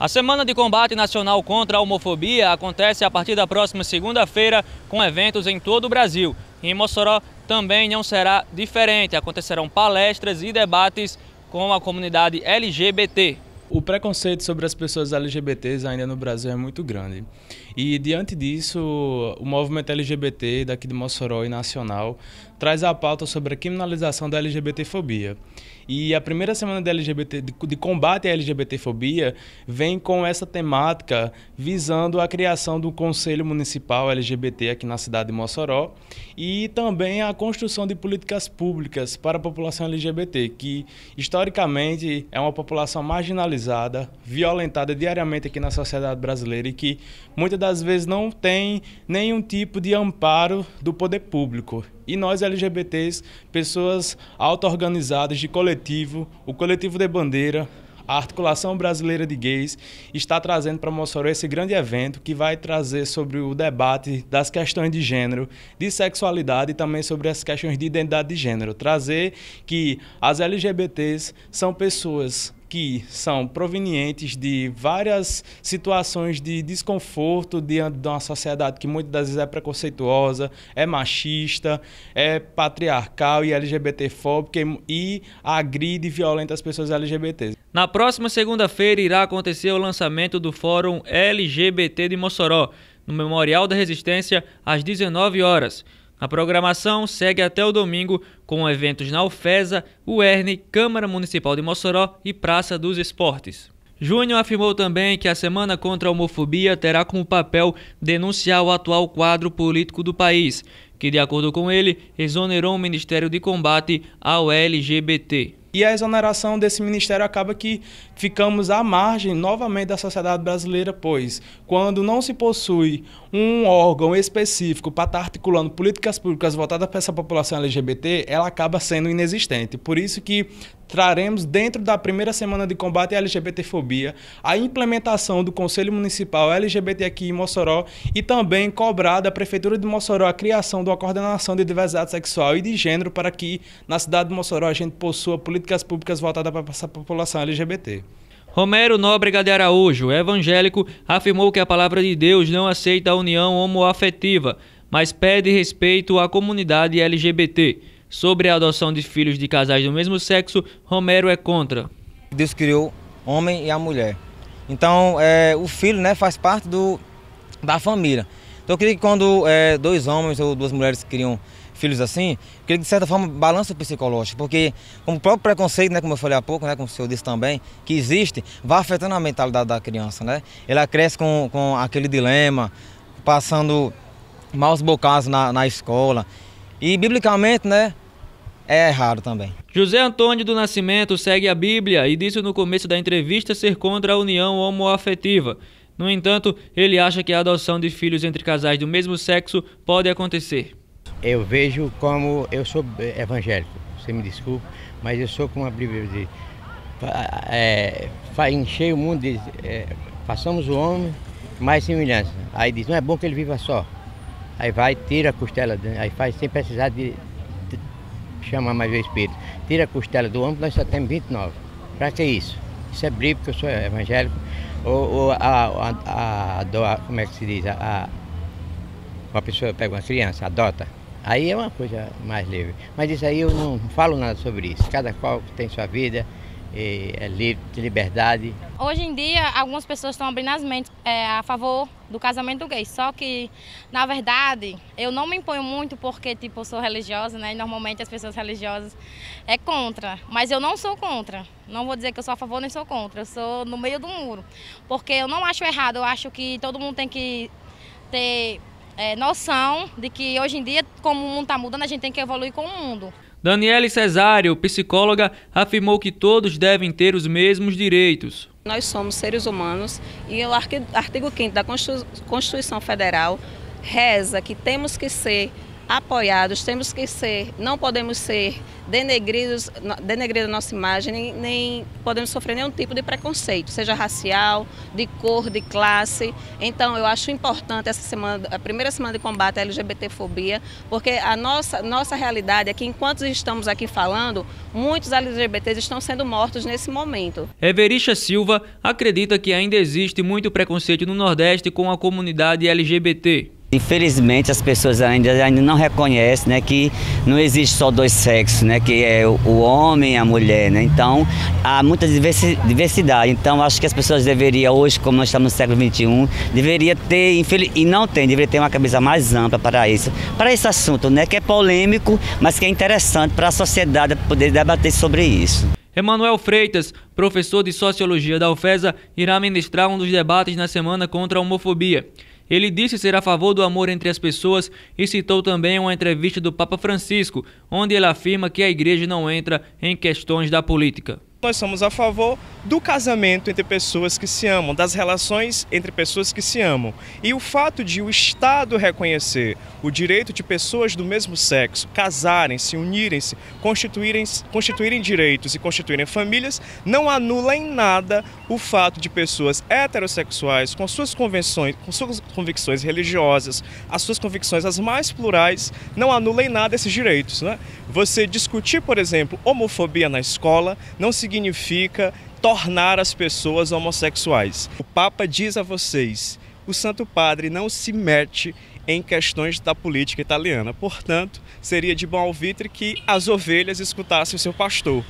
A Semana de Combate Nacional contra a Homofobia acontece a partir da próxima segunda-feira, com eventos em todo o Brasil. Em Mossoró também não será diferente. Acontecerão palestras e debates com a comunidade LGBT. O preconceito sobre as pessoas LGBTs ainda no Brasil é muito grande. E diante disso, o movimento LGBT daqui de Mossoró e nacional traz a pauta sobre a criminalização da LGBTfobia. E a primeira semana de, LGBT, de, de combate à LGBTfobia vem com essa temática visando a criação do Conselho Municipal LGBT aqui na cidade de Mossoró e também a construção de políticas públicas para a população LGBT, que historicamente é uma população marginalizada, violentada diariamente aqui na sociedade brasileira e que muitas das vezes não tem nenhum tipo de amparo do poder público. E nós, LGBTs, pessoas auto-organizadas de coletivo, o coletivo de bandeira, a Articulação Brasileira de Gays está trazendo para Mossoró esse grande evento que vai trazer sobre o debate das questões de gênero, de sexualidade e também sobre as questões de identidade de gênero. Trazer que as LGBTs são pessoas que são provenientes de várias situações de desconforto diante de uma sociedade que muitas das vezes é preconceituosa, é machista, é patriarcal e LGBTfóbica e agride e violenta as pessoas LGBTs. Na próxima segunda-feira irá acontecer o lançamento do Fórum LGBT de Mossoró, no Memorial da Resistência, às 19 horas. A programação segue até o domingo com eventos na UFESA, UERN, Câmara Municipal de Mossoró e Praça dos Esportes. Júnior afirmou também que a Semana contra a Homofobia terá como papel denunciar o atual quadro político do país que, de acordo com ele, exonerou o Ministério de Combate ao LGBT. E a exoneração desse ministério acaba que ficamos à margem novamente da sociedade brasileira, pois quando não se possui um órgão específico para estar tá articulando políticas públicas voltadas para essa população LGBT, ela acaba sendo inexistente. Por isso que traremos dentro da primeira semana de combate à LGBTfobia a implementação do Conselho Municipal LGBT aqui em Mossoró e também cobrar da Prefeitura de Mossoró a criação a coordenação de diversidade sexual e de gênero para que na cidade de Mossoró a gente possua políticas públicas voltadas para essa população LGBT. Romero Nóbrega de Araújo, evangélico, afirmou que a palavra de Deus não aceita a união homoafetiva, mas pede respeito à comunidade LGBT. Sobre a adoção de filhos de casais do mesmo sexo, Romero é contra. Deus criou homem e a mulher. Então, é, o filho né, faz parte do, da família. Então eu queria que quando é, dois homens ou duas mulheres criam filhos assim, eu queria que de certa forma balança o psicológico, porque como o próprio preconceito, né, como eu falei há pouco, né, como o senhor disse também, que existe, vai afetando a mentalidade da criança, né? Ela cresce com, com aquele dilema, passando maus bocados na, na escola. E biblicamente, né, é errado também. José Antônio do Nascimento segue a Bíblia e disse no começo da entrevista ser contra a união homoafetiva. No entanto, ele acha que a adoção de filhos entre casais do mesmo sexo pode acontecer. Eu vejo como eu sou evangélico, você me desculpe, mas eu sou com uma Bíblia de é, o mundo de é, façamos o homem mais semelhança. Aí diz, não é bom que ele viva só. Aí vai, tira a costela, aí faz sem precisar de, de chamar mais o espírito. Tira a costela do homem, nós só temos 29. Para que isso? Isso é bíblico, eu sou evangélico ou, a, a, a, como é que se diz? A, uma pessoa pega uma criança, adota. Aí é uma coisa mais leve. Mas isso aí eu não falo nada sobre isso. Cada qual tem sua vida é, é de liberdade. Hoje em dia, algumas pessoas estão abrindo as mentes é, a favor do casamento gay. Só que, na verdade, eu não me imponho muito porque, tipo, eu sou religiosa, né? E normalmente as pessoas religiosas é contra. Mas eu não sou contra. Não vou dizer que eu sou a favor nem sou contra. Eu sou no meio do muro. Porque eu não acho errado. Eu acho que todo mundo tem que ter é, noção de que hoje em dia, como o mundo está mudando, a gente tem que evoluir com o mundo. Daniele Cesário, psicóloga, afirmou que todos devem ter os mesmos direitos. Nós somos seres humanos e o artigo 5 da Constituição Federal reza que temos que ser apoiados, temos que ser, não podemos ser denegridos, denegrir nossa imagem, nem, nem, podemos sofrer nenhum tipo de preconceito, seja racial, de cor, de classe. Então eu acho importante essa semana, a primeira semana de combate à LGBTfobia, porque a nossa, nossa realidade é que enquanto estamos aqui falando, muitos LGBTs estão sendo mortos nesse momento. Everisha Silva acredita que ainda existe muito preconceito no Nordeste com a comunidade LGBT. Infelizmente as pessoas ainda, ainda não reconhecem né, que não existe só dois sexos, né, que é o homem e a mulher. Né? Então há muita diversidade. Então acho que as pessoas deveriam, hoje, como nós estamos no século XXI, deveria ter, e não tem, deveria ter uma cabeça mais ampla para isso, para esse assunto, né, que é polêmico, mas que é interessante para a sociedade poder debater sobre isso. Emanuel Freitas, professor de Sociologia da UFESA, irá ministrar um dos debates na semana contra a homofobia. Ele disse ser a favor do amor entre as pessoas e citou também uma entrevista do Papa Francisco, onde ele afirma que a igreja não entra em questões da política. Nós somos a favor do casamento entre pessoas que se amam, das relações entre pessoas que se amam. E o fato de o Estado reconhecer o direito de pessoas do mesmo sexo casarem, se unirem-se, constituírem, constituírem direitos e constituírem famílias, não anula em nada o fato de pessoas heterossexuais, com suas convenções, com suas convicções religiosas, as suas convicções as mais plurais, não anula em nada esses direitos. Né? Você discutir, por exemplo, homofobia na escola não significa tornar as pessoas homossexuais. O Papa diz a vocês: o Santo Padre não se mete em questões da política italiana. Portanto, seria de bom alvitre que as ovelhas escutassem o seu pastor.